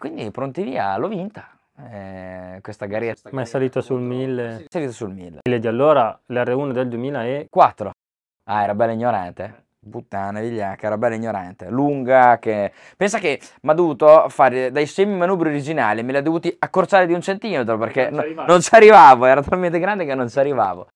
quindi pronti via, l'ho vinta. Eh, questa garietta. Ma è salito sul 1000? È salito sul 1000. Il di allora, l'R1 del 2004. Ah, era bella ignorante. Puttana vigliacca, era bella ignorante, lunga che... Pensa che mi ha dovuto fare dai semi-manubri originali, me li ha dovuti accorciare di un centimetro perché non ci arrivavo, era talmente grande che non ci arrivavo.